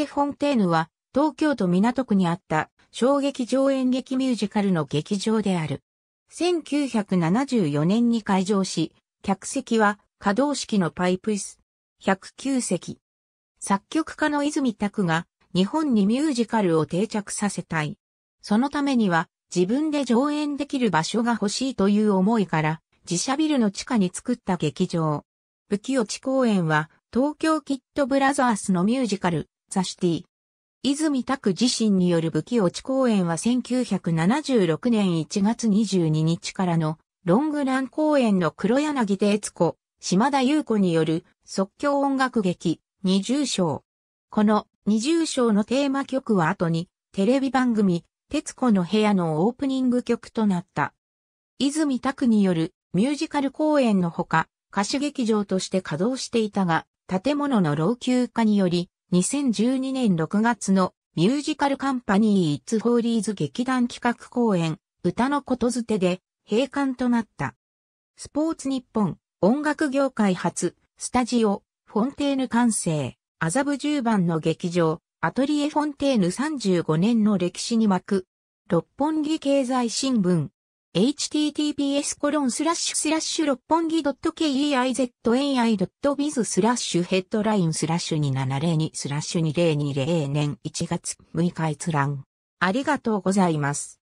テ・フォンテーヌは、東京都港区にあった、衝撃上演劇ミュージカルの劇場である。1974年に開場し、客席は、可動式のパイプ椅子、109席。作曲家の泉拓が、日本にミュージカルを定着させたい。そのためには、自分で上演できる場所が欲しいという思いから、自社ビルの地下に作った劇場。武器落ち公演は、東京キッドブラザースのミュージカル、ザ・シティ。泉拓自身による武器落ち公演は1976年1月22日からのロングラン公演の黒柳哲子、島田優子による即興音楽劇二重章。この二重章のテーマ曲は後にテレビ番組徹子の部屋のオープニング曲となった。泉拓によるミュージカル公演のほか歌手劇場として稼働していたが建物の老朽化により2012年6月のミュージカルカンパニー・イッツ・ホーリーズ劇団企画公演、歌のことづてで閉館となった。スポーツ日本、音楽業界初、スタジオ、フォンテーヌ完成、麻布10番の劇場、アトリエフォンテーヌ35年の歴史に巻く、六本木経済新聞、https コロンスラッシュスラッシュ六本木 .keizai.biz スラッシュヘッドラインスラッシュ2702スラッシュ2020年1月6日閲覧。ありがとうございます。